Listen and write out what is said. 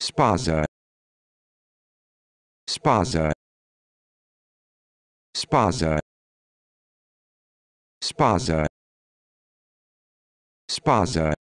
spaza spaza spaza spaza spaza